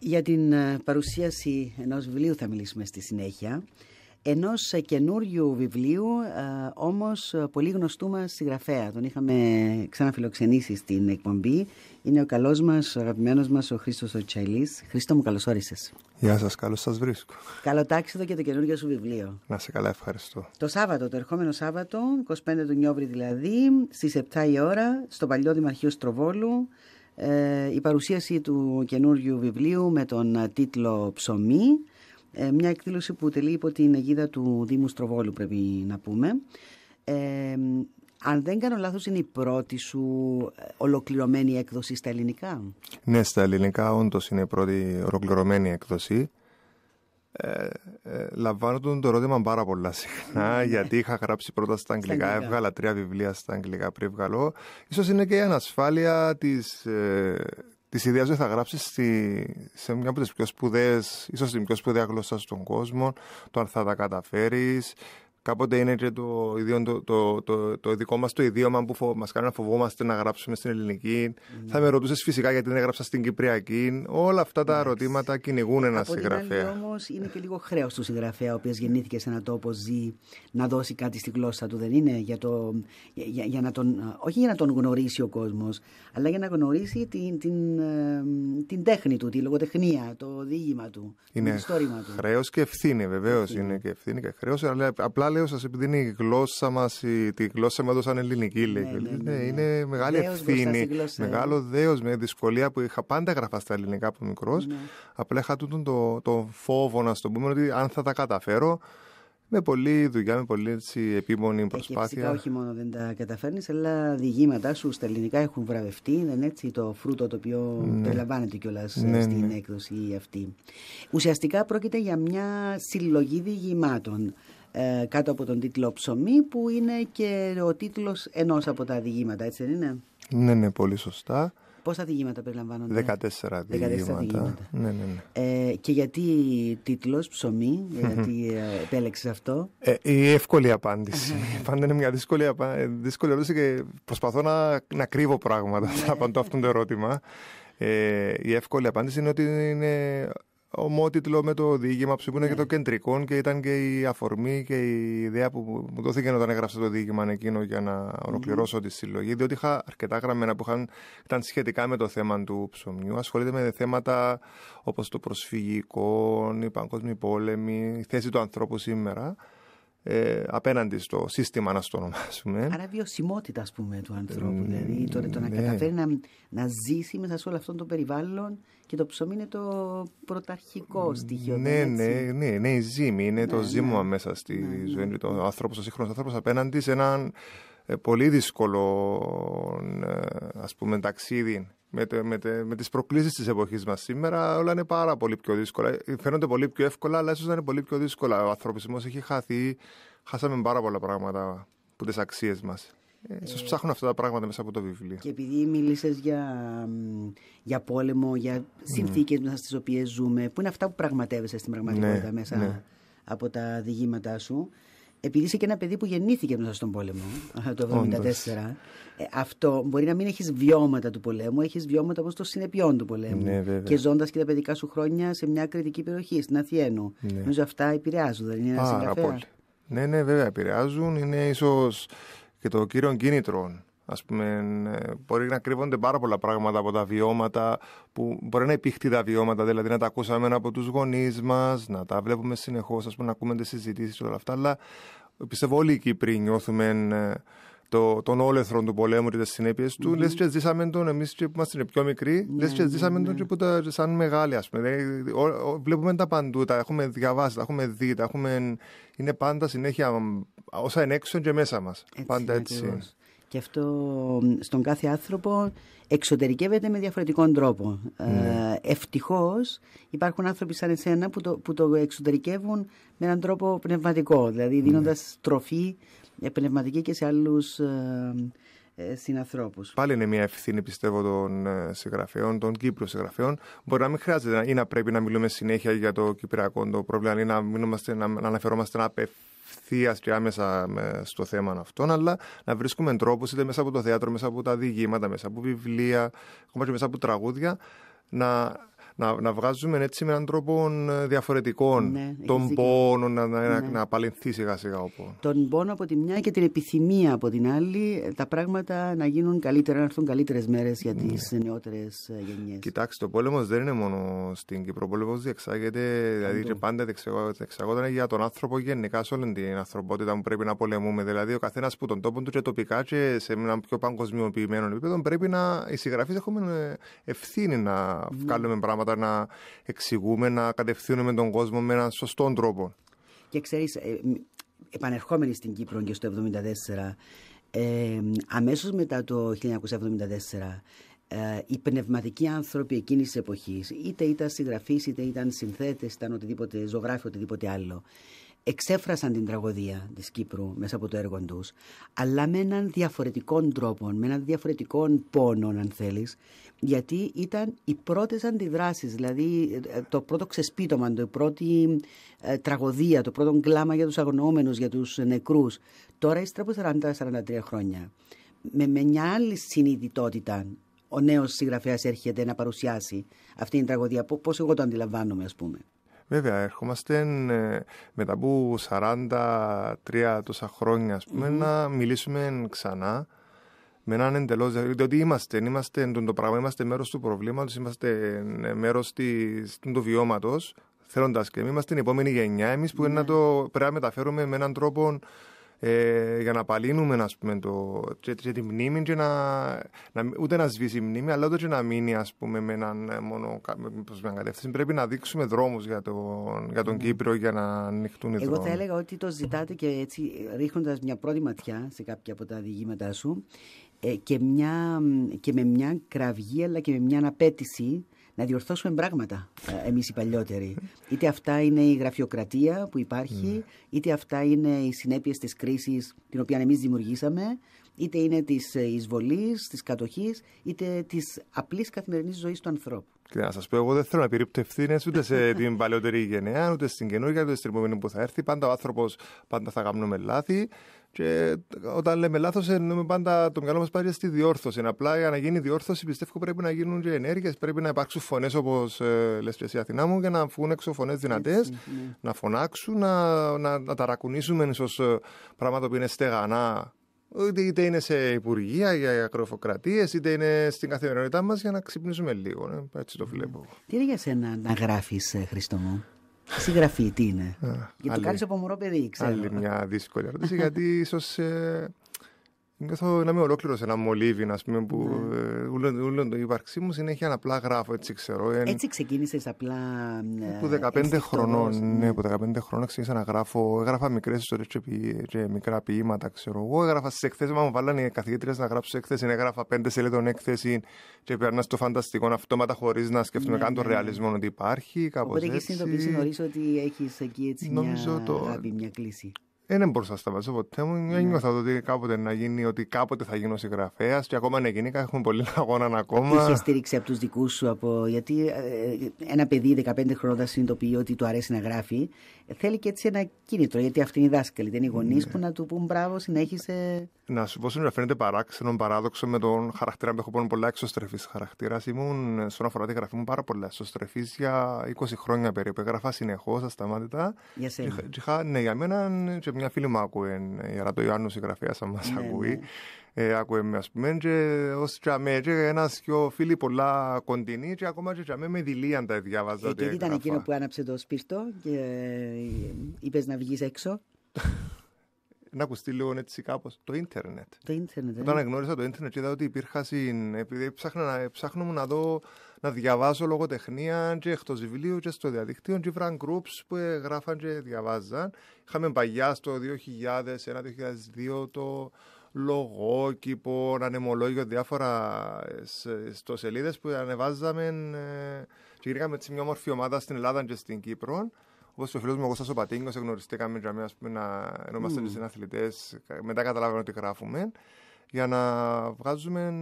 Για την ε, παρουσίαση ενός βιβλίου θα μιλήσουμε στη συνέχεια. Ενός ε, καινούριου βιβλίου, ε, όμως πολύ γνωστού μας συγγραφέα. Τον είχαμε ξαναφιλοξενήσει στην εκπομπή. Είναι ο καλός μας, ο αγαπημένος μας, ο Χρήστος ο Χρήστο μου, καλώς όρισες. Γεια σας, καλώς σας βρίσκω. Καλό τάξιδο και το καινούριο σου βιβλίο. Να σε καλά, ευχαριστώ. Το Σάββατο, το ερχόμενο Σάββατο, 25 του Νιόβρη δηλαδή, στις 7 η ώρα, στο παλιό Δημαρχείο Στροβόλου, ε, η παρουσίαση του καινούριου βιβλίου με τον ε, τίτλο «Ψωμί», ε, μια εκδήλωση που τελεί υπό την αιγίδα του Δήμου Στροβόλου πρέπει να πούμε. Ε, αν δεν κάνω λάθος είναι η πρώτη σου ολοκληρωμένη έκδοση στα ελληνικά. Ναι, στα ελληνικά όντως είναι η πρώτη ολοκληρωμένη έκδοση ε, ε το ερώτημα πάρα πολλά συχνά, ναι. γιατί είχα γράψει πρώτα στα αγγλικά, έβγαλα τρία βιβλία στα αγγλικά πριν βγαλώ. Ίσως είναι και η ανασφάλεια της, ε, της ιδέας ότι θα γράψεις στη, σε μια από τις πιο σπουδαίες, ίσως την πιο σπουδαία γλώσσα στον κόσμο, το αν θα τα καταφέρεις, Κάποτε είναι και το, το, το, το, το δικό μας το ιδίωμα που μας κάνει να φοβόμαστε να γράψουμε στην ελληνική. Ναι. Θα με ρωτούσες φυσικά γιατί δεν έγραψα στην Κυπριακή. Όλα αυτά τα ερωτήματα κυνηγούν ένα συγγραφέα. όμως είναι και λίγο χρέος του συγγραφέα, ο οποίος γεννήθηκε σε ένα τόπο, ζει, να δώσει κάτι στη γλώσσα του. Δεν είναι για, το, για, για, να τον. Όχι για να τον γνωρίσει ο κόσμος, αλλά για να γνωρίσει την, την, την, τέχνη του, τη λογοτεχνία, το δίγημα του, είναι το του. Χρέος και ευθύνη, βεβαίως. Είναι και ευθύνη και χρέος, αλλά απλά σας, επειδή είναι η γλώσσα μας, τη γλώσσα μας έδωσαν ελληνική, λέει. Ναι, ναι, ναι, είναι μεγάλη δέος ευθύνη. μεγάλο δέος με δυσκολία που είχα πάντα γραφά στα ελληνικά από μικρός. Απλά είχα τούτον το, το φόβο να στο πούμε ότι αν θα τα καταφέρω. Με πολλή δουλειά, με πολλή έτσι, επίμονη προσπάθεια. Και φυσικά όχι μόνο δεν τα καταφέρνεις, αλλά διηγήματά σου στα ελληνικά έχουν βραβευτεί. είναι έτσι το φρούτο το οποίο ναι. περιλαμβάνεται κιόλας στην ναι. έκδοση αυτή. Ουσιαστικά πρόκειται για μια συλλογή διηγημάτων. Ε, κάτω από τον τίτλο «Ψωμί» που είναι και ο τίτλος ενός από τα διηγήματα, έτσι δεν είναι? Ναι, ναι, πολύ σωστά. Πόσα διηγήματα περιλαμβάνονται? 14 διηγήματα. Ναι, ναι, ναι. Ε, και γιατί τίτλος «Ψωμί», γιατί ε, επέλεξες αυτό? Ε, η εύκολη απάντηση. Ναι. Πάντα είναι μια δύσκολη, ε, δύσκολη απάντηση και προσπαθώ να, να κρύβω πράγματα. Θα ναι. απαντώ αυτό το ερώτημα. Ε, η εύκολη απάντηση είναι ότι είναι ομότιτλο με το διήγημα που και ναι. το κεντρικό και ήταν και η αφορμή και η ιδέα που μου δόθηκε όταν έγραψα το διήγημα εκείνο για να ολοκληρώσω τη συλλογή. Διότι είχα αρκετά γραμμένα που είχαν, ήταν σχετικά με το θέμα του ψωμιού. Ασχολείται με θέματα όπως το προσφυγικό, η παγκόσμια πόλεμη, η θέση του ανθρώπου σήμερα. Ε, απέναντι στο σύστημα, να το ονομάσουμε. Άρα βιωσιμότητα, ας πούμε, του ανθρώπου. Ε, δηλαδή το, να ναι. καταφέρει να, να ζήσει μέσα σε όλο αυτό το περιβάλλον και το ψωμί είναι το πρωταρχικό ναι, στοιχείο. Ναι, ναι, ναι, ναι, ναι, η ζύμη, είναι το ναι, ζύμωμα μέσα στη ζωή του. Ο άνθρωπος, ο σύγχρονος άνθρωπος απέναντι σε έναν ε, πολύ δύσκολο ας πούμε ταξίδι με, τε, με, τε, με τις προκλήσεις της εποχής μας σήμερα όλα είναι πάρα πολύ πιο δύσκολα. Φαίνονται πολύ πιο εύκολα, αλλά ίσως να είναι πολύ πιο δύσκολα. Ο ανθρωπισμός έχει χαθεί, χάσαμε πάρα πολλά πράγματα που τις αξίες μας. Ε, ίσως ε, ψάχνουν αυτά τα πράγματα μέσα από το βιβλίο. Και επειδή μίλησες για, για πόλεμο, για συνθήκες mm. μέσα στις οποίες ζούμε, που είναι αυτά που πραγματεύεσαι στην πραγματικότητα ναι, μέσα ναι. από τα διηγήματά σου, επειδή είσαι και ένα παιδί που γεννήθηκε μέσα στον πόλεμο ε, το 1974, ε, αυτό μπορεί να μην έχεις βιώματα του πολέμου, έχεις βιώματα όπως το συνεπειών του πολέμου. Ναι, και ζώντας και τα παιδικά σου χρόνια σε μια κριτική περιοχή, στην Αθιένου. Ναι. Νομίζω αυτά επηρεάζουν, δεν είναι ένα Πάρα Ναι, ναι, βέβαια επηρεάζουν. Είναι ίσως και το κύριο κίνητρο Ας πούμε, ε, μπορεί να κρύβονται πάρα πολλά πράγματα από τα βιώματα, που μπορεί να υπήρχε τα βιώματα, δηλαδή να τα ακούσαμε από τους γονείς μας, να τα βλέπουμε συνεχώς, να ακούμε τι συζητήσεις και όλα αυτά. Αλλά πιστεύω όλοι οι Κύπροι νιώθουμε ε, τον όλεθρο του πολέμου και τις συνέπειες του. Mm-hmm. Λες και ζήσαμε τον εμείς που είμαστε πιο μικροί, mm-hmm. Ναι, λες και ναι, ζήσαμε τον ναι. και που τα σαν μεγάλοι, πούμε. Δηλαδή, βλέπουμε τα παντού, τα έχουμε διαβάσει, τα έχουμε δει, έχουμε. Είναι πάντα συνέχεια όσα είναι έξω και μέσα μας. Πάντα έτσι. Και αυτό στον κάθε άνθρωπο εξωτερικεύεται με διαφορετικό τρόπο. Ναι. Ε, Ευτυχώς υπάρχουν άνθρωποι σαν εσένα που το, που το εξωτερικεύουν με έναν τρόπο πνευματικό, δηλαδή δίνοντα ναι. τροφή ε, πνευματική και σε άλλους ε, ε συνανθρώπους. Πάλι είναι μια ευθύνη, πιστεύω, των συγγραφέων, των Κύπρων συγγραφέων. Μπορεί να μην χρειάζεται ή να πρέπει να μιλούμε συνέχεια για το κυπριακό το πρόβλημα ή να, να, αναφερόμαστε να απευθύνουμε ευθείας και άμεσα στο θέμα αυτό, αλλά να βρίσκουμε τρόπους είτε μέσα από το θέατρο, μέσα από τα διηγήματα, μέσα από βιβλία, ακόμα και μέσα από τραγούδια, να να, να βγάζουμε έτσι με έναν τρόπο ε, διαφορετικό ναι, τον πόνο, να, να, να ναι. απαλληλθεί σιγά σιγά ο πόνος. Τον πόνο από τη μια και την επιθυμία από την άλλη, τα πράγματα να γίνουν καλύτερα, να έρθουν καλύτερες μέρες για τις ναι. νεότερες ε, γενιές. Κοιτάξτε, ο πόλεμος δεν είναι μόνο στην Κύπρο. Ο πόλεμος διεξάγεται, δηλαδή και πάντα διεξάγονταν για τον άνθρωπο γενικά σε όλη την ανθρωπότητα που πρέπει να πολεμούμε. Δηλαδή, ο καθένας που τον τόπο του και τοπικά και σε ένα πιο παγκοσμιοποιημένο επίπεδο πρέπει να οι συγγραφείς έχουμε ε, ευθύνη να ναι. βγάλουμε πράγματα πράγματα, να εξηγούμε, να κατευθύνουμε τον κόσμο με έναν σωστό τρόπο. Και ξέρεις, ε, επανερχόμενοι στην Κύπρο και στο 1974, ε, αμέσως μετά το 1974, ε, οι πνευματικοί άνθρωποι εκείνης της εποχής, είτε ήταν συγγραφείς, είτε ήταν συνθέτες, ήταν οτιδήποτε, ζωγράφοι, οτιδήποτε άλλο, εξέφρασαν την τραγωδία της Κύπρου μέσα από το έργο τους, αλλά με έναν διαφορετικό τρόπο, με έναν διαφορετικό πόνο αν θέλεις, γιατί ήταν οι πρώτες αντιδράσεις, δηλαδή ε, το πρώτο ξεσπίτωμα, το πρώτη ε, τραγωδία, το πρώτο κλάμα για τους αγνοούμενους, για τους νεκρούς, Τώρα ύστερα από 40-43 χρόνια. Με, μια άλλη συνειδητότητα ο νέος συγγραφέας έρχεται να παρουσιάσει αυτή την τραγωδία, πώς εγώ το αντιλαμβάνομαι ας πούμε. Βέβαια, ερχόμαστε μετά από 43 τόσα χρόνια, ας πούμε, να μιλήσουμε ξανά με έναν εντελώς. Διότι είμαστε, είμαστε το πράγμα, είμαστε μέρος του προβλήματος, είμαστε ε, μέρος του βιώματος. Θέλοντας και εμείς, είμαστε την επόμενη γενιά, εμείς που mm-hmm. να ναι. το πρέπει να μεταφέρουμε με έναν τρόπο ε, για να απαλύνουμε ας πούμε, το, μνήμη και να, να, ούτε να σβήσει η μνήμη αλλά ούτε και να μείνει ας πούμε, με έναν ε, μόνο προς κατεύθυνση. Πρέπει να δείξουμε δρόμους για τον, για τον Κύπρο για να ανοιχτούν οι Εγώ δρόμοι. Εγώ θα έλεγα ότι το ζητάτε και έτσι ρίχνοντας μια πρώτη ματιά σε κάποια από τα διηγήματά σου ε, και, μια, και με μια κραυγή αλλά και με μια απέτηση να διορθώσουμε πράγματα ε, εμείς οι παλιότεροι. Είτε αυτά είναι η γραφειοκρατία που υπάρχει, mm. είτε αυτά είναι οι συνέπειες της κρίσης την οποία εμείς δημιουργήσαμε, είτε είναι της ε, εισβολής, της κατοχής, είτε της απλής καθημερινής ζωής του ανθρώπου. Και να σας πω, εγώ δεν θέλω να περιπτώ ευθύνες ούτε σε την παλαιότερη γενιά, ούτε στην καινούργια, ούτε στην επόμενη που θα έρθει. Πάντα ο άνθρωπος πάντα θα γαμνούμε λάθη. Και όταν λέμε λάθος, εννοούμε πάντα το μυαλό μας πάει στη διόρθωση. Απλά για να γίνει διόρθωση, πιστεύω πρέπει να γίνουν και ενέργειες. Πρέπει να υπάρξουν φωνές όπως ε, λες και εσύ, Αθηνά μου, για να βγουν έξω φωνές δυνατές, ναι. να φωνάξουν, να, να, να ταρακουνήσουμε ίσως ε, πράγματα που είναι στεγανά. Είτε είναι σε υπουργεία, για ακροφοκρατίε, είτε είναι στην καθημερινότητά μας για να ξυπνήσουμε λίγο. Ναι. Έτσι το ναι. βλέπω. Τι είναι για σένα να γράφεις, ε, Χρήστο μου. Συγγραφή, τι είναι. Γιατί το κάνεις από μωρό παιδί, ξέρω. Άλλη μια δύσκολη ερώτηση, γιατί ίσως ε, Νιώθω να είμαι ολόκληρος ένα μολύβι, ας πούμε, που όλο ναι. ε, το ύπαρξή μου συνέχεια απλά γράφω, έτσι ξέρω. Εν... Έτσι ξεκίνησες απλά. Ε, ε, που 15 χρονών, ναι, που 15 ναι. χρονών ξεκίνησα να γράφω. Έγραφα μικρές ιστορίες και, μικρά ποίηματα, ξέρω εγώ. Έγραφα στι εκθέσεις, μα μου βάλανε οι καθηγήτρε να γράψω έκθεση. Έγραφα πέντε σελίδων έκθεση και περνά στο φανταστικό αυτόματα χωρίς να σκεφτούμε ναι, καν ναι, τον ναι. ρεαλισμό ότι υπάρχει. Κάπως έτσι. Οπότε έχεις συνειδητοποιήσει νωρίς ότι έχεις εκεί έτσι μια, το... μια κλίση. Ε, δεν μπορούσα να σταματήσω ποτέ μου. Ναι. νιώθω ότι κάποτε να γίνει, ότι κάποτε θα γίνω συγγραφέας και ακόμα να γίνει, έχουμε πολύ αγώνα ακόμα. Είχε στήριξη από τους δικούς σου, από... γιατί ε, ένα παιδί 15 χρόνια συνειδητοποιεί ότι του αρέσει να γράφει. Ε, θέλει και έτσι ένα κίνητρο, γιατί αυτοί είναι οι δάσκαλοι, δεν είναι οι γονείς ναι. που να του πούν μπράβο, συνέχισε να σου πω σήμερα φαίνεται παράξενο, παράδοξο με τον χαρακτήρα που έχω πόνο πολλά εξωστρεφής χαρακτήρας. Ήμουν, στον αφορά τη γραφή μου, πάρα πολλά εξωστρεφής για 20 χρόνια περίπου. Έγραφα συνεχώς, ασταμάτητα. Για σένα. ναι, για μένα, και μια φίλη μου άκουε, η Ρατο Ιωάννου, η γραφεία σα μας ναι, ναι. ακούει. Ε, άκουε με, ας πούμε, και ως τσαμέ, και ένας πιο πολλά κοντινή και ακόμα και τσαμέ με δηλία τα διάβαζα. Ε, και τι ήταν εκείνο που άναψε το σπίρτο και ε, είπες να βγεις έξω. να ακουστεί λίγο έτσι κάπως, το ίντερνετ. Το ίντερνετ. Ε. Όταν αναγνώρισα το ίντερνετ είδα ότι υπήρχα συν, επειδή να, ψάχνω να δω, να διαβάζω λογοτεχνία και εκτός βιβλίου και στο διαδικτύο και βραν groups που γράφαν και διαβάζαν. Είχαμε παγιά στο 2001-2002 το λογόκηπο, ανεμολόγιο, διάφορα ε, στο σελίδες που ανεβάζαμε ε, και γυρίκαμε έτσι μια όμορφη ομάδα στην Ελλάδα και στην Κύπρο όπως ο φίλος μου, εγώ Κώστας ο Πατίνκος, εγνωριστήκαμε για ας πούμε, να ενόμαστε mm. αθλητές, μετά καταλάβαμε ότι γράφουμε, για να βγάζουμε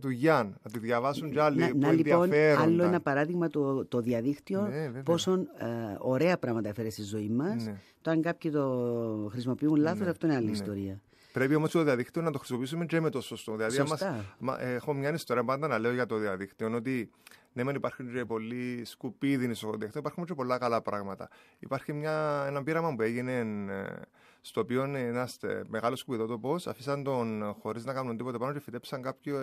δουλειά, ε, να τη διαβάσουν κι άλλοι να, που να, λοιπόν, άλλο ένα παράδειγμα το, το διαδίκτυο, ναι, πόσο ε, ωραία πράγματα έφερε στη ζωή μας, Ναι. Το αν κάποιοι το χρησιμοποιούν λάθος, ναι. αυτό είναι άλλη ναι. ιστορία. Πρέπει όμως το διαδίκτυο να το χρησιμοποιήσουμε και με το σωστό. Δηλαδή, Σωστά. ε, έχω μια ιστορία πάντα να λέω για το διαδίκτυο, ότι ναι, μεν υπάρχουν και πολλοί σκουπίδινοι στο κοντέκτο, υπάρχουν και πολλά καλά πράγματα. Υπάρχει μια, ένα πείραμα που έγινε ε, στο οποίο ε, ένας ε, μεγάλος σκουπιδότοπος αφήσαν τον χωρίς να κάνουν τίποτα πάνω και φυτέψαν κάποιο,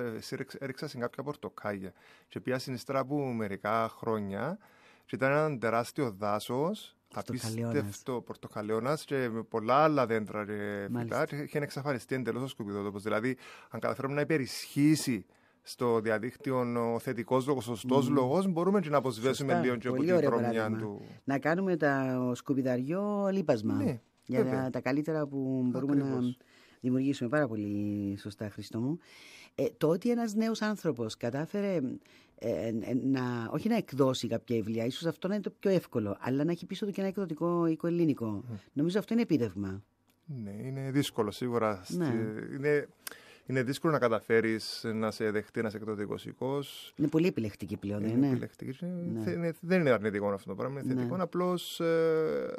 έριξαν κάποια πορτοκάλια. Και πιά ύστερα από μερικά χρόνια και ήταν ένα τεράστιο δάσος απίστευτο πορτοκαλαιόνα και με πολλά άλλα δέντρα και φυτά. Είχε εξαφανιστεί εντελώς ο σκουπιδότοπος. Δηλαδή, αν καταφέρουμε να υπερισχύσει στο διαδίκτυο ο θετικός λόγος, σωστό mm. λόγος, μπορούμε και να αποσβέσουμε λίγο και από την χρονιά του. Να κάνουμε το σκουπιδαριό λίπασμα ναι, για τα καλύτερα που μπορούμε να δημιουργήσουμε. Πάρα πολύ σωστά, Χριστό μου. Ε, το ότι ένας νέος άνθρωπος κατάφερε ε, ε, να, όχι να εκδώσει κάποια βιβλία, ίσως αυτό να είναι το πιο εύκολο, αλλά να έχει πίσω του και ένα εκδοτικό οικοελλήνικο Νομίζω αυτό είναι επίδευμα Ναι, είναι δύσκολο σίγουρα. Ναι. Είναι είναι δύσκολο να καταφέρεις να σε δεχτεί ένα εκδοτικό οικό. Είναι πολύ επιλεκτική πλέον, είναι. Ναι. Επιλεκτική. Ναι. Ναι, δεν είναι αρνητικό αυτό το πράγμα, είναι θετικό. Απλώς ε,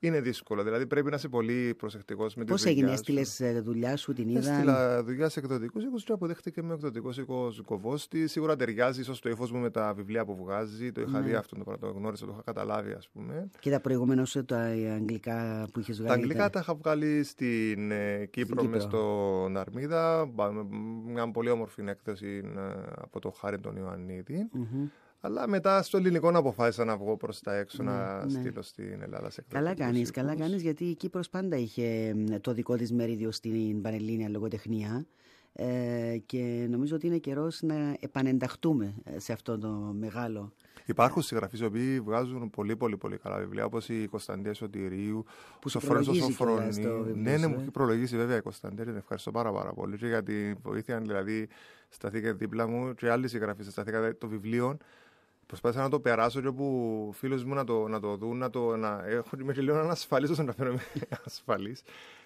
είναι δύσκολο. Δηλαδή πρέπει να είσαι πολύ προσεκτικός με τη Πώς δουλειά. Πώ έγινε, έστειλες ε, δουλειά σου, την είδα. Έστειλα δουλειά σε εκδοτικούς οίκου και αποδέχτηκε με εκδοτικός οίκο Της. Σίγουρα ταιριάζει ίσως το ύφος μου με τα βιβλία που βγάζει. Το είχα ναι. δει αυτό το το γνώρισα, το είχα καταλάβει, ας πούμε. Και τα προηγούμενα σου ε, τα αγγλικά που είχες βγάλει. Τα αγγλικά τα είχα βγάλει στην ε, Κύπρο, με στον Αρμίδα. Μια πολύ όμορφη έκθεση από το Χάρη τον ιωαννιδη αλλά μετά στο ελληνικό να αποφάσισα να βγω προς τα έξω ναι, να ναι. στείλω στην Ελλάδα σε Καλά κάνει, καλά κάνεις, γιατί η Κύπρος πάντα είχε το δικό της μερίδιο στην πανελλήνια λογοτεχνία. Ε, και νομίζω ότι είναι καιρός να επανενταχτούμε ε, σε αυτό το μεγάλο. Υπάρχουν συγγραφείς οι οποίοι βγάζουν πολύ πολύ πολύ καλά βιβλία, όπως η Κωνσταντία Σωτηρίου, που σοφρόνει στο σοφρόνι. Ναι, ναι, ε? μου έχει προλογίσει βέβαια η Κωνσταντία, την ευχαριστώ πάρα, πάρα πολύ και για τη βοήθεια. Δηλαδή, σταθήκατε δίπλα μου και άλλοι συγγραφείς σταθήκατε το βιβλίο προσπάθησα να το περάσω και όπου φίλου μου να το, να το δουν, να το, να, έχω και λίγο ασφαλής, όσο να φαίνομαι ασφαλή.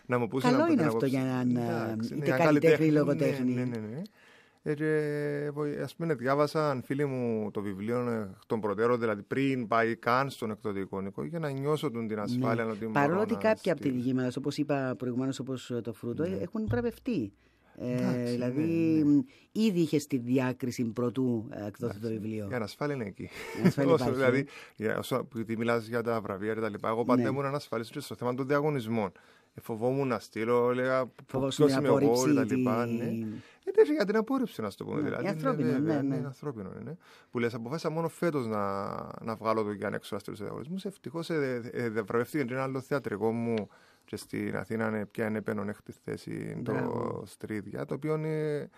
Να μου πούσουν, Καλό είναι αυτό για να ε, ναι, είτε καλλιτέχνη ναι, λογοτέχνη. Ναι, ναι, ναι. Ε, και, ε, ας πούμε διάβασαν φίλοι μου το βιβλίο των προτέρων, δηλαδή πριν πάει καν στον εκδοτικό νοικό, για να νιώσω τον την ναι. ασφάλεια. Ναι. Παρόλο ότι κάποια από τη δική μα, όπως είπα προηγουμένως, όπως το φρούτο, ναι. έχουν βραβευτεί. Ε, δηλαδή, ναι, ναι. ναι. ήδη είχες τη διάκριση πρωτού ε, εκδόθη το βιβλίο. Η ανασφάλεια είναι εκεί. όσο, δηλαδή, ναι. όσο μιλάς για τα βραβεία κτλ. Εγώ πάντα ναι. ήμουν ανασφαλής στο θέμα των διαγωνισμών. Ε, φοβόμουν να στείλω, έλεγα ποιο είμαι εγώ κτλ. Δεν έφυγα για την απόρριψη, να σου το πούμε. Ναι, δηλαδή, ναι, ανθρώπινο, ναι, ναι, ανθρώπινο είναι. Που λες, αποφάσισα μόνο φέτος να, να βγάλω το Γιάννη Αξουάστρο σε διαγωνισμούς. Ευτυχώς ε, ε, ένα άλλο θεατρικό μου και στην Αθήνα πια είναι έκτη θέση το Στρίδια, ναι. το οποίο είναι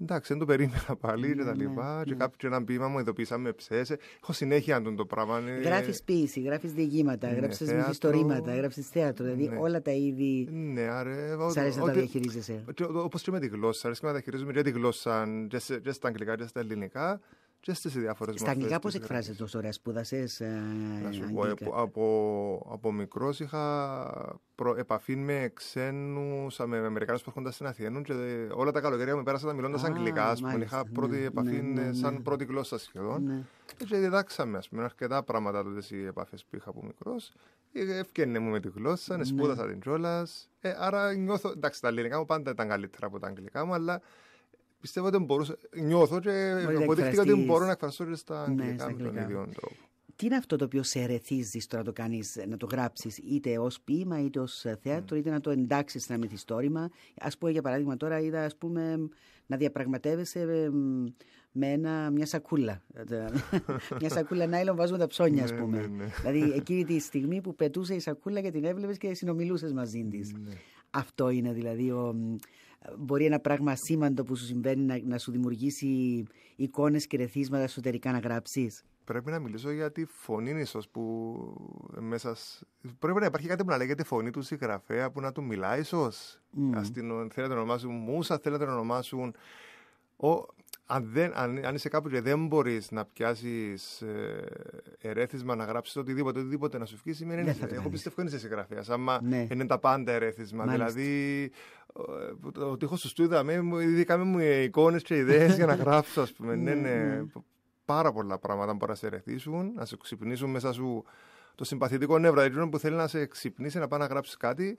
Εντάξει, δεν το περίμενα πάλι και τα ναι, λοιπά. Και ναι. κάποιο ένα ποίημα μου ειδοποίησαμε ψέσε. Έχω συνέχεια τον το πράγμα. Γράφεις ποιήση, γράφεις διηγήματα, γράφει μυθιστορήματα, γράφει θέατρο. Δηλαδή όλα τα είδη. Ναι, άρε. Σ' αρέσει να τα διαχειρίζεσαι. Όπως και με τη γλώσσα. Αρέσει να τα διαχειρίζουμε και τη γλώσσα και στα αγγλικά και στα ελληνικά και διάφορε μορφέ. Στα αγγλικά πώ εκφράζεσαι τόσο ωραία, σπούδασες ε, Να σου ε, από, από, από μικρός είχα προ, επαφή με ξένους, με Αμερικάνους που έρχονταν στην Αθήνα και ε, όλα τα καλοκαίρια μου πέρασαν μιλώντας αγγλικά, Ας πούμε, είχα πρώτη ναι, επαφή ναι, ναι, σαν ναι. πρώτη γλώσσα σχεδόν. Ναι. Και διδάξαμε, ας πούμε, αρκετά πράγματα τότε οι επαφές που είχα από μικρός. Ευκαινε μου με τη γλώσσα, σπούδασα την τσόλα Ε, άρα νιώθω, εντάξει, τα ελληνικά μου πάντα ήταν καλύτερα από τα αγγλικά μου, αλλά πιστεύω ότι μπορούσα. Νιώθω και αποδείχτηκα ότι μπορώ να εκφραστώ και στα ναι, αγγλικά με τον τρόπο. Τι είναι αυτό το οποίο σε ερεθίζεις τώρα να το κάνεις, να το γράψεις, είτε ως ποίημα, είτε ως ε, θέατρο, ναι. είτε να το εντάξεις σε ένα μυθιστόρημα. Ας πούμε, για παράδειγμα, τώρα είδα ας πούμε, να διαπραγματεύεσαι ε, με ένα, μια σακούλα. μια σακούλα νάιλον βάζουμε τα ψώνια, ας ναι, πούμε. δηλαδή, εκείνη τη στιγμή που πετούσε η σακούλα και την έβλεπες και συνομιλούσες μαζί της. Αυτό είναι δηλαδή ο, μπορεί ένα πράγμα σήμαντο που σου συμβαίνει να, σου δημιουργήσει εικόνες και ρεθίσματα εσωτερικά να γράψεις. Πρέπει να μιλήσω για τη φωνή ίσως που μέσα... Πρέπει να υπάρχει κάτι που να λέγεται φωνή του συγγραφέα που να του μιλάει ίσως. Mm. την θέλετε να ονομάσουν μουσα, θέλετε να ονομάσουν... Ο, αν, δεν, αν, αν είσαι κάπου και δεν μπορείς να πιάσεις ε, ερέθισμα, να γράψεις οτιδήποτε, οτιδήποτε να σου βγει, σημαίνει ναι, Εγώ ναι. πιστεύω είναι σε συγγραφέα. Άμα ναι. είναι τα πάντα ερέθισμα. Μάλιστα. Δηλαδή, ο, ε, τείχος του Στούδα με ήδη μου εικόνες και ιδέες για να γράψω, ας πούμε. ναι, ναι πάρα πολλά πράγματα μπορεί να σε ερεθίσουν, να σε ξυπνήσουν μέσα σου το συμπαθητικό νεύρο. Δηλαδή, που θέλει να σε ξυπνήσει, να πάει να γράψεις κάτι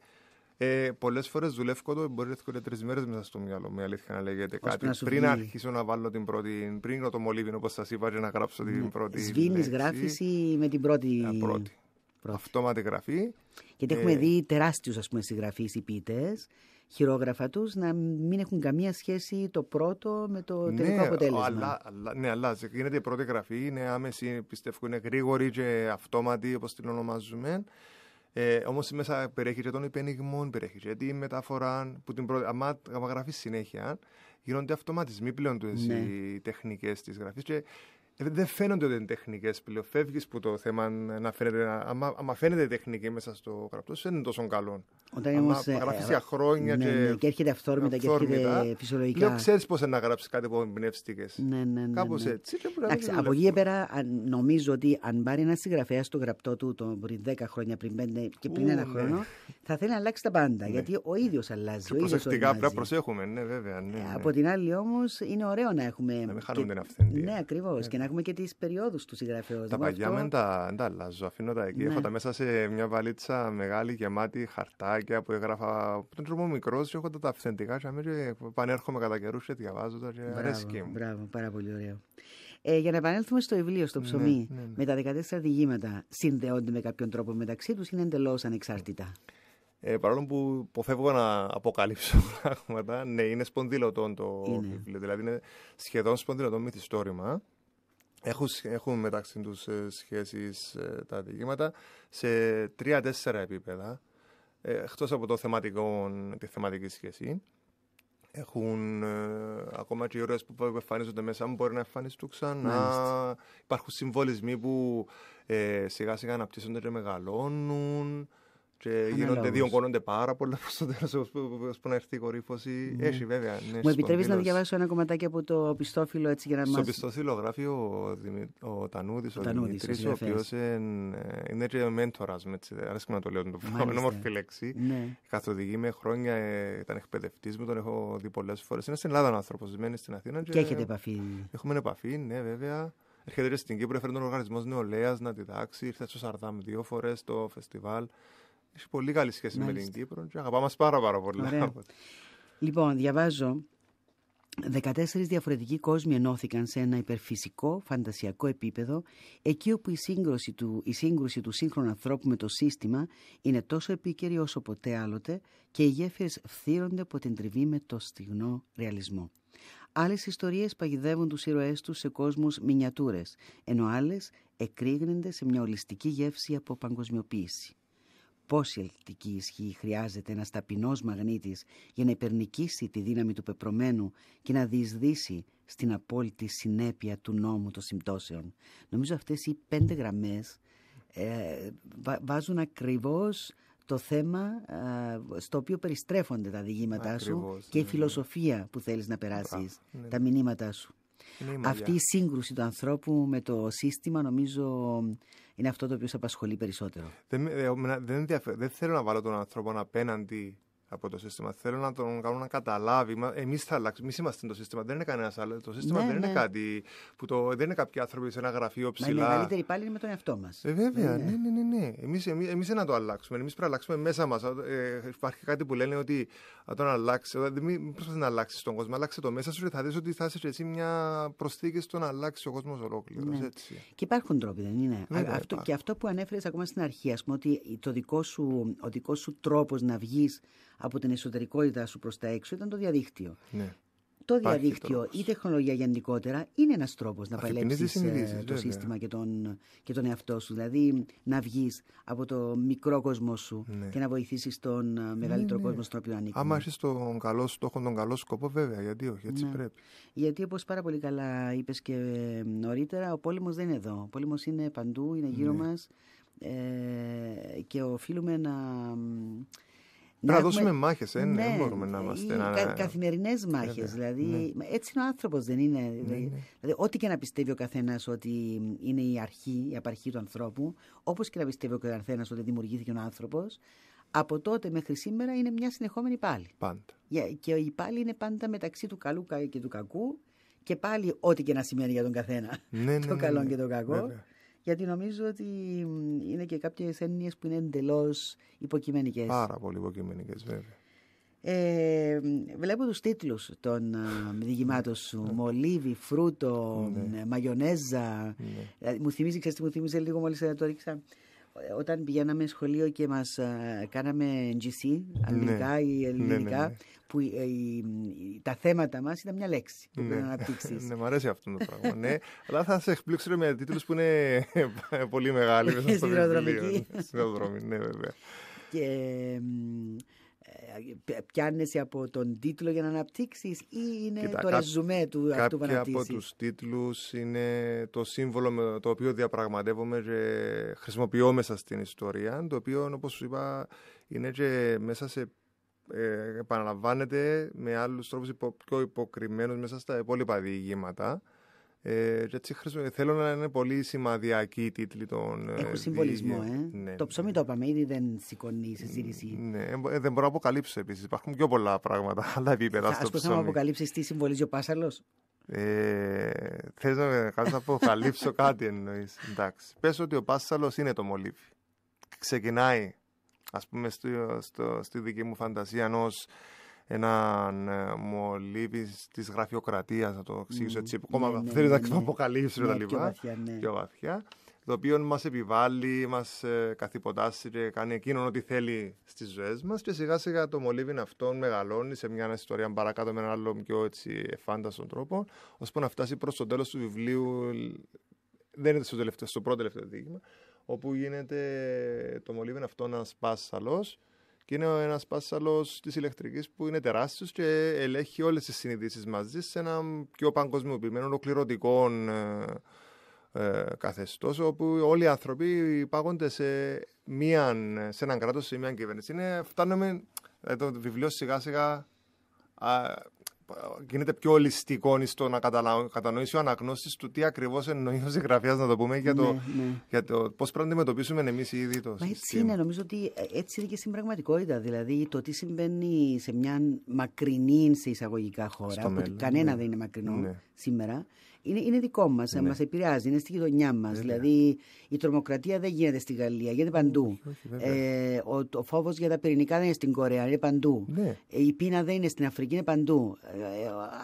ε, Πολλές φορές δουλεύω το, μπορεί να έρθει και τρεις μέρες μέσα στο μυαλό μου, αλήθεια να λέγεται κάτι. πριν αρχίσω να βάλω την πρώτη, πριν να το μολύβι, όπως σας είπα, και να γράψω την ναι. πρώτη. Σβήνεις, γράφεις ή με την πρώτη. Α, πρώτη. πρώτη. Αυτόματη γραφή. Γιατί ε... έχουμε δει τεράστιους συγγραφεί ή ποιητές χειρόγραφα τους να μην έχουν καμία σχέση το πρώτο με το ναι, τελικό αποτέλεσμα. Αλλά, αλλά, ναι, αλλάζει. Γίνεται η πρώτη γραφή, είναι άμεση, πιστεύω είναι γρήγορη και αυτόματη, όπως την ονομάζουμε. Ε, Όμως μέσα περιέχει και των υπενιγμών, περιέχει γιατί η μεταφορά που την πρώτη. γράφει συνέχεια, γίνονται αυτοματισμοί πλέον του ναι. τεχνικές της γραφής. Και ε, δεν φαίνονται ότι είναι τεχνικές πλέον. Φεύγει που το θέμα να φαίνεται. Αν φαίνεται τεχνική μέσα στο γραπτό, δεν είναι τόσο καλό. Όταν όμως. Ε, Γράφεις για χρόνια ναι, και. Ναι, και έρχεται αυθόρμητα, αυθόρμητα και έρχεται φυσιολογικά. Δεν ξέρεις πώς να γράψεις κάτι που εμπνεύστηκες. Ναι, ναι, ναι. ναι. Κάπω έτσι. Εντάξει, από εκεί πέρα νομίζω ότι αν πάρει ένα συγγραφέα στο γραπτό του το, πριν 10 χρόνια, πριν 5 και πριν Ου, ένα ναι. χρόνο, θα θέλει να αλλάξει τα πάντα. Ναι. Γιατί ο ίδιος αλλάζει. Και προσεκτικά πρέπει να προσέχουμε. Ναι, βέβαια. Ναι, ε, ναι. Από την άλλη όμως είναι ωραίο να έχουμε. Να μην χάνουμε την αυθεντία. Ναι, ακριβώς. Έχουμε και τις περιόδους του συγγραφέω. Τα παγιά με τα, τα αλλάζω. Αφήνω τα εκεί. Ναι. Έχω τα μέσα σε μια βαλίτσα μεγάλη γεμάτη χαρτάκια που έγραφα από τον τρόπο μικρό. έχω τα, αυθεντικά αυθεντικά. πανέρχομαι κατά καιρούς και διαβάζω τα. Αρέσκει Μπράβο, πάρα πολύ ωραίο. Ε, για να επανέλθουμε στο βιβλίο, στο ναι, ψωμί, ναι, με τα 14 διηγήματα συνδέονται με κάποιον τρόπο μεταξύ τους, είναι εντελώς ανεξάρτητα. Ε, παρόλο που υποφεύγω να αποκαλύψω πράγματα, ναι, είναι σπονδυλωτό το βιβλίο. Δηλαδή είναι σχεδόν σπονδυλωτό μυθιστόρημα. Έχουν, μεταξύ τους ε, σχέσεις ε, τα αντικείμενα σε τρία-τέσσερα επίπεδα. Ε, Εκτός από το θεματικό, τη θεματική σχέση, έχουν ακόμα και οι ώρε που εμφανίζονται μέσα μου μπορεί να εμφανιστούν ξανά. Υπάρχουν συμβολισμοί που σιγά σιγά αναπτύσσονται και μεγαλώνουν. Και γίνονται δύο κονόνται πάρα πολλά προς το τέλος, ώσπου να έρθει η κορύφωση. Mm. Έχει βέβαια. Ναι, μου επιτρέπεις να διαβάσω ένα κομματάκι από το πιστόφυλλο έτσι για να μα. Στο πιστόφυλλο γράφει ο, ο Τανούδης, ο, Δημητρής, ο, οποίο είναι και μέντορας. Αρέσκει να το λέω, το είναι όμορφη λέξη. Ναι. Καθοδηγεί με χρόνια, ε, ήταν εκπαιδευτής μου, τον έχω δει πολλές φορές. Είναι στην Ελλάδα ο άνθρωπος, μένει στην Αθήνα. Και, έχετε επαφή. Έχουμε επαφή, ναι, βέβαια. Έρχεται στην Κύπρο, έφερε τον οργανισμό νεολαίας να διδάξει. Ήρθε στο Σαρδάμ δύο φορές το φεστιβάλ. Έχει πολύ καλή σχέση Μάλιστα. με την Κύπρο και αγαπά μας πάρα πάρα πολύ. Λοιπόν, διαβάζω. 14 διαφορετικοί κόσμοι ενώθηκαν σε ένα υπερφυσικό, φαντασιακό επίπεδο, εκεί όπου η σύγκρουση, του, η σύγκρουση του σύγχρονου ανθρώπου με το σύστημα είναι τόσο επίκαιρη όσο ποτέ άλλοτε και οι γέφυρες φθύρονται από την τριβή με το στιγνό ρεαλισμό. Άλλες ιστορίες παγιδεύουν τους ήρωές τους σε κόσμους μινιατούρες, ενώ άλλες εκρήγνεται σε μια ολιστική γεύση από παγκοσμιοποίηση πόση ελκτική ισχύ χρειάζεται ένας ταπεινός μαγνήτης για να υπερνικήσει τη δύναμη του πεπρωμένου και να διεισδύσει στην απόλυτη συνέπεια του νόμου των συμπτώσεων. Νομίζω αυτές οι πέντε γραμμές ε, βάζουν ακριβώς το θέμα στο οποίο περιστρέφονται τα διηγήματά σου και η ναι, ναι. φιλοσοφία που θέλεις να περάσεις, ναι, τα μηνύματά σου. Αυτή η σύγκρουση του ανθρώπου με το σύστημα νομίζω είναι αυτό το οποίο σε απασχολεί περισσότερο. Δεν, ε, δεν, δεν θέλω να βάλω τον άνθρωπο απέναντι από το σύστημα. Θέλω να τον κάνω να καταλάβει. Εμείς θα αλλάξουμε. Εμείς είμαστε το σύστημα. Δεν είναι κανένας άλλο. Το σύστημα ναι, δεν ναι. είναι κάτι που το. Δεν είναι κάποιοι άνθρωποι σε ένα γραφείο ψηλά. Μα είναι μεγαλύτεροι πάλι είναι με τον εαυτό μας. Ε, βέβαια. Ναι, ναι, ναι. ναι. Εμεί ναι, ναι. εμείς, να το αλλάξουμε. Εμείς πρέπει να αλλάξουμε μέσα μας. Ε, υπάρχει κάτι που λένε ότι τον αλλάξεις. Ε, μην προσπαθείς να αλλάξεις τον κόσμο. Αλλάξε το μέσα σου και θα δεις ότι θα είσαι εσύ μια προσθήκη στο να αλλάξει ο κόσμος ολόκληρος. Και υπάρχουν τρόποι, δεν είναι. αυτό, και αυτό που ανέφερες ακόμα στην αρχή, ας πούμε, ότι το δικό σου, ο δικός σου τρόπος να βγεις από την εσωτερικότητα σου προς τα έξω ήταν το διαδίκτυο. Ναι. Το διαδίκτυο, η τεχνολογία γενικότερα είναι ένας τρόπος να παλέψεις ε, το σύστημα και τον, και τον εαυτό σου. Δηλαδή να βγεις από το μικρό κόσμο σου ναι. και να βοηθήσεις τον ε, μεγαλύτερο ναι, ναι, κόσμο στον οποίο ανήκει. Άμα έχεις τον καλό στόχο, τον καλό σκοπό, βέβαια. Γιατί όχι, έτσι ναι. πρέπει. Γιατί όπως πάρα πολύ καλά είπες και ε, νωρίτερα, ο πόλεμος δεν είναι εδώ. Ο πόλεμος είναι παντού, είναι γύρω μας ε, και οφείλουμε να να, να δώσουμε μάχες, μάχε, ε, ναι, ναι, μπορούμε να ε, είμαστε. Καθημερινές ε, μάχες. Ναι, δηλαδή, ναι. έτσι είναι ο άνθρωπος, δεν είναι. Ναι, δηλαδή, δηλαδή, ό,τι και να πιστεύει ο καθένας ότι είναι η αρχή, η απαρχή του ανθρώπου, όπως και να πιστεύει ο καθένας ότι δημιουργήθηκε ο άνθρωπος, από τότε μέχρι σήμερα είναι μια συνεχόμενη πάλι. Πάντα. Και η πάλι είναι πάντα μεταξύ του καλού και του κακού. Και πάλι ό,τι και να σημαίνει για τον καθένα. το καλό και το κακό. Γιατί νομίζω ότι είναι και κάποιες έννοιες που είναι εντελώς υποκειμενικές. Πάρα πολύ υποκειμενικές, βέβαια. Ε, βλέπω τους τίτλους των ε, διηγημάτων ναι. σου ναι. Μολύβι, φρούτο, ναι. μαγιονέζα ναι. Ε, μου θυμίζει, ξέρεις τι μου θυμίζει λίγο μόλις ε, το ρίξα όταν πηγαίναμε σχολείο και μας ε, κάναμε GC, ναι. αγγλικά ή ναι, ναι, ελληνικά, που ε, τα θέματα μας ήταν μια λέξη που πρέπει να αναπτύξεις. ναι, μου αρέσει αυτό το πράγμα, ναι. Αλλά θα σε εκπλήξω με τίτλους που είναι πολύ μεγάλοι μέσα στο ναι βέβαια. Και ε, ε, πιάνεσαι από τον τίτλο για να αναπτύξεις ή είναι το ρεζουμέ του αυτού από τους τίτλους είναι το σύμβολο με το οποίο διαπραγματεύομαι και χρησιμοποιώ μέσα στην ιστορία, το οποίο όπως σου είπα είναι και μέσα σε ε, επαναλαμβάνεται με άλλους τρόπους υπο, πιο υποκριμένους μέσα στα υπόλοιπα διηγήματα. Ε, θέλω να είναι πολύ σημαδιακοί οι τίτλοι των. Ε, Έχω συμβολισμό, δι... ε. Ναι, το ναι. ψωμί το είπαμε, ήδη δεν σηκώνει συζήτηση. Ναι, ε, ε, δεν μπορώ να αποκαλύψω επίσης. Υπάρχουν πιο πολλά πράγματα, άλλα επίπεδα στο ψωμί. Θα πούμε, αποκαλύψεις τι συμβολίζει ο Πάσαλος. Ε, Θες να κάνω να αποκαλύψω κάτι εννοείς. Εντάξει. Πες ότι ο Πάσαλος είναι το μολύβι. Ξεκινάει, ας πούμε, στο, στο, στη δική μου φαντασία ενός έναν ε, μολύβι της γραφειοκρατίας, να το εξηγήσω έτσι, που ακόμα ναι, ναι, θέλεις να ναι, αποκαλύψει λοιπά. Πιο βαθιά. Πιο βαθιά το οποίο μας επιβάλλει, μας ε, καθυποτάσσει και κάνει εκείνον ό,τι θέλει στις ζωές μας. Και σιγά σιγά το μολύβι αυτό μεγαλώνει σε μια ιστορία παρακάτω με έναν άλλο πιο έτσι τρόπο, ώσπου να φτάσει προς το τέλος του βιβλίου. Δεν είναι στο, στο πρώτο τελευταίο δείγμα, όπου γίνεται το μολύβι αυτό ένας σπάσαλο και είναι ένας πάσαλος της ηλεκτρικής που είναι τεράστιος και ελέγχει όλες τις συνειδήσεις μαζί σε ένα πιο παγκοσμιοποιημένο ολοκληρωτικό ε, ε καθεστώς, όπου όλοι οι άνθρωποι υπάγονται σε, σε έναν κράτος, σε μία κυβέρνηση. φτάνουμε, το βιβλίο σιγά σιγά γίνεται πιο ολιστικό στο να κατανοήσει ο αναγνώστης του τι ακριβώς εννοεί ο συγγραφέας, να το πούμε, για το, ναι, ναι. το πώς πρέπει να αντιμετωπίσουμε εμείς ήδη το σύστημα. έτσι είναι, νομίζω ότι ε, έτσι είναι και στην πραγματικότητα. Δηλαδή το τι συμβαίνει σε μια μακρινή σε εισαγωγικά χώρα, που κανένα ναι. δεν είναι μακρινό σήμερα, είναι, είναι δικό μας, ναι. μας επηρεάζει, είναι στη γειτονιά μας. Δηλαδή η τρομοκρατία δεν γίνεται στη Γαλλία, γίνεται παντού. Ε, ο, ο φόβος για τα πυρηνικά δεν είναι στην Κορέα, είναι παντού. Ναι. Ε, η πείνα δεν είναι στην Αφρική, είναι παντού. Ε,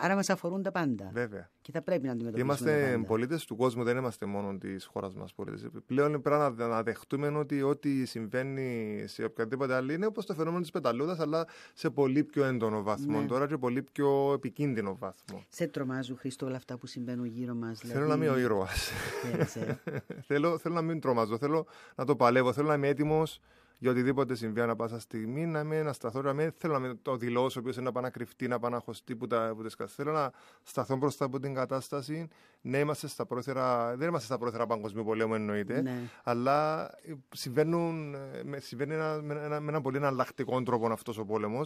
άρα μας αφορούν τα πάντα. Βέβαια και θα πρέπει να αντιμετωπίσουμε. Είμαστε πολίτες του κόσμου, δεν είμαστε μόνο της χώρας μας πολίτες. Πλέον πρέπει να δεχτούμε ότι ό,τι συμβαίνει σε οποιαδήποτε άλλη είναι όπως το φαινόμενο της πεταλούδας, αλλά σε πολύ πιο έντονο βαθμό ναι. τώρα και πολύ πιο επικίνδυνο βαθμό. Σε τρομάζουν, Χρήστο, όλα αυτά που συμβαίνουν γύρω μας. Θέλω να είμαι ο ήρωα. θέλω, θέλω να μην τρομάζω, θέλω να το παλεύω, θέλω να είμαι έτοιμος για οτιδήποτε συμβεί ανά πάσα στιγμή, να να σταθώ, να μην θέλω να με το δηλώσω, ο οποίο είναι να κρυφτεί, να παναχωστεί που τα που Θέλω να σταθώ μπροστά από την κατάσταση. Ναι, είμαστε στα πρόθερα, δεν είμαστε στα πρόθερα παγκοσμίου πολέμου εννοείται, ναι. αλλά ε, συμβαίνουν, ε, συμβαίνει ένα, με, ένα, με έναν πολύ εναλλακτικό τρόπο αυτός ο πόλεμος.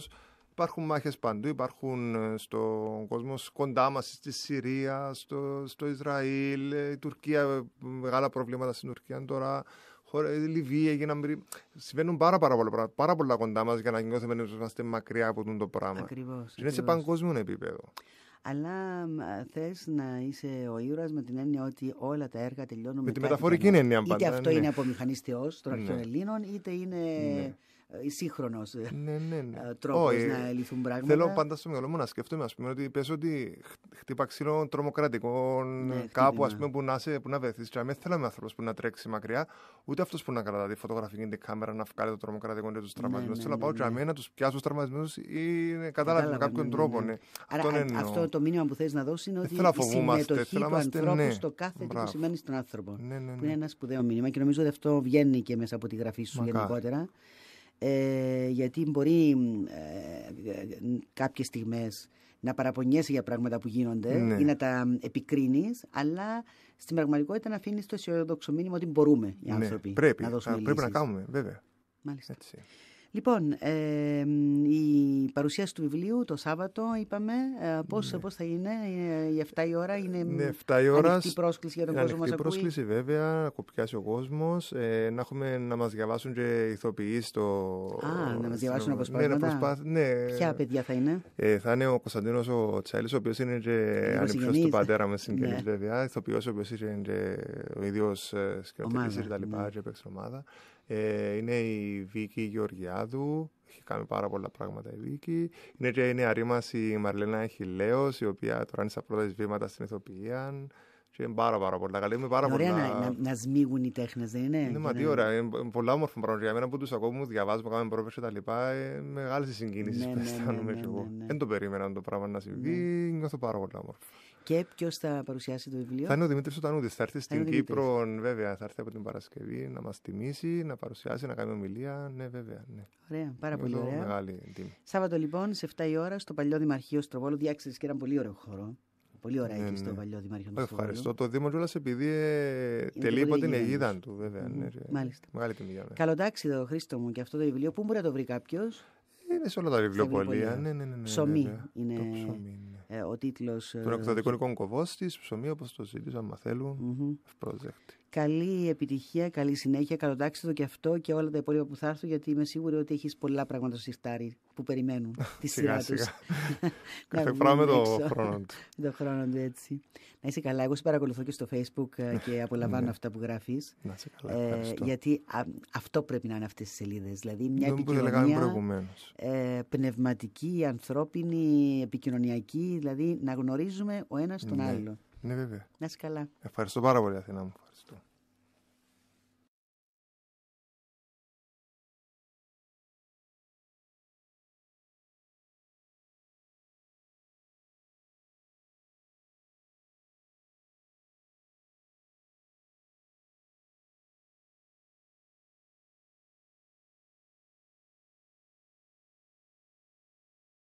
Υπάρχουν μάχες παντού, υπάρχουν ε, στον κόσμο κοντά μας στη Συρία, στο, στο Ισραήλ, η Τουρκία, μεγάλα προβλήματα στην Τουρκία τώρα η Λιβύη έγιναν. Συμβαίνουν πάρα, πάρα, πολλά, πράγματα, πάρα πολλά κοντά μας για να νιώθουμε να είμαστε μακριά από το πράγμα. Ακριβώς. Είναι σε παγκόσμιο επίπεδο. Αλλά θες να είσαι ο ήρωας με την έννοια ότι όλα τα έργα τελειώνουν με, τη μεταφορική έννοια. Είτε αυτό ναι. είναι από μηχανή θεό των ναι. αρχαίων είτε είναι. Ναι. Ε, σύγχρονος ε, ναι, ναι, ναι. Ε, τρόπος oh, να λυθούν πράγματα. Θέλω πάντα στο μυαλό μου να σκεφτούμε ας πούμε, ότι πες ότι χτύπα ξύλο τρομοκρατικών ναι, κάπου ας πούμε, που να, σε, που να βρεθεί. Τι αμέσω θέλαμε άνθρωπος που να τρέξει μακριά, ούτε αυτός που να κρατά τη φωτογραφική την κάμερα να βγάλει το τρομοκρατικό και τους ναι, τραυματισμούς. Ναι, θέλω να ναι, πάω τραμμένα, τους πιάσω τους τραυματισμούς ή κατάλαβε με κάποιον τρόπο. Άρα, αυτό το μήνυμα που θέλει να δώσεις είναι ότι η να ανθρώπου στο κάθε τι που σημαίνει στον άνθρωπο. είναι ένα σπουδαίο μήνυμα και νομίζω ότι αυτό βγαίνει και μέσα από τη γραφή σου γενικότερα. Ε, γιατί μπορεί ε, κάποιες στιγμές να παραπονιέσαι για πράγματα που γίνονται ναι. ή να τα επικρίνεις αλλά στην πραγματικότητα να αφήνεις το αισιοδόξο μήνυμα ότι μπορούμε οι ναι, άνθρωποι ναι, πρέπει, να δώσουμε. Πρέπει να κάνουμε, βέβαια. Μάλιστα. Λοιπόν, ε, η παρουσίαση του βιβλίου το Σάββατο, είπαμε, ε, πώς, ναι. πώς θα είναι, ε, η 7 η ώρα είναι ναι, 7 η ώρα, πρόσκληση για τον κόσμο μας ακούει. πρόσκληση βέβαια, να κοπιάσει ο κόσμος, ε, να, έχουμε, να μας διαβάσουν και ηθοποιείς. στο... Α, να μας διαβάσουν όπως ναι, ναι, Ποια παιδιά θα είναι. Ε, θα είναι ο Κωνσταντίνος ο Τσάλης, ο οποίος είναι και ανεπιστός του πατέρα μας ναι. συγγενής ναι. βέβαια, ηθοποιός ο οποίος είναι και ο ίδιος ε, σκηνοθετής και τα λοιπά και ομάδα. Ε, είναι η Βίκη Γεωργιάδου, έχει κάνει πάρα πολλά πράγματα η Βίκη. Είναι και η νεαρή μας η Μαρλένα Χιλέο, η οποία τώρα είναι στα πρώτα βήματα στην ηθοποιία. Και είναι πάρα, πάρα πολλά καλή. Είμαι πάρα πολύ. ωραία πολλά... να, να, να σμίγουν οι τέχνες, δεν είναι. Ναι, μα τι ωραία. Είναι πολλά όμορφα πράγματα. Για μένα που τους ακούω, μου διαβάζουμε, κάνουμε πρόβες και τα λοιπά. Μεγάλε συγκίνησει ναι, που αισθάνομαι ναι, ναι, ναι, ναι, ναι. εγώ. Δεν το περίμενα το πράγμα να συμβεί. Νιώθω πάρα πολύ όμορφα. Και ποιος θα παρουσιάσει το βιβλίο. Θα είναι ο Δημήτρης Ουτανούδη. Θα έρθει στην Κύπρο, βέβαια. Θα έρθει από την Παρασκευή να μας τιμήσει, να παρουσιάσει, να κάνει ομιλία. Ναι, βέβαια. Ναι. Ωραία, πάρα πολύ ωραία. Μεγάλη τιμή. Σάββατο λοιπόν σε 7 η ώρα στο παλιό Δημαρχείο Στροβόλου. Διάξερε και ένα πολύ ωραίο χώρο. Πολύ ωραία ναι, εκεί ναι. στο παλιό Δημαρχείο ε, Στροβόλου. Ευχαριστώ το Δήμο Τζούλας επειδή ε, τελεί από την αιγίδα του, βέβαια. Mm. Μάλιστα. Μεγάλη τιμή για μένα. Χρήστο μου, και αυτό το βιβλίο. Πού μπορεί να το βρει κάποιος. Είναι σε όλα τα βιβλιοπολία. Ε. Ναι, ναι, ναι, ναι, Ψωμί είναι. Το ψωμί, ε, ο τίτλος. Ε, Του εκδοτικού λοιπόν κοβώστης, ψωμί όπως το ζήτησαν, μα θέλουν, ευπρόσδεκτη. Καλή επιτυχία, καλή συνέχεια. Καλοντάξτε το και αυτό και όλα τα υπόλοιπα που θα έρθουν, γιατί είμαι σίγουρη ότι έχεις πολλά πράγματα στο σιρτάρι που περιμένουν τη σειρά τους. Κάθε πράγμα το χρόνο του. το χρόνο του, έτσι. Να είσαι καλά. Εγώ σε παρακολουθώ και στο Facebook ε, και ναι. απολαμβάνω αυτά που γράφεις. Να είσαι καλά. Ε, γιατί αυτό πρέπει να είναι αυτές τις σελίδες. Δηλαδή μια Δεν επικοινωνία ε, πνευματική, ανθρώπινη, επικοινωνιακή. Δηλαδή να γνωρίζουμε ο ένας τον ναι. άλλο. Ναι, βέβαια. Να είσαι καλά. Ευχαριστώ πάρα πολύ, Αθηνά μου. Cristo.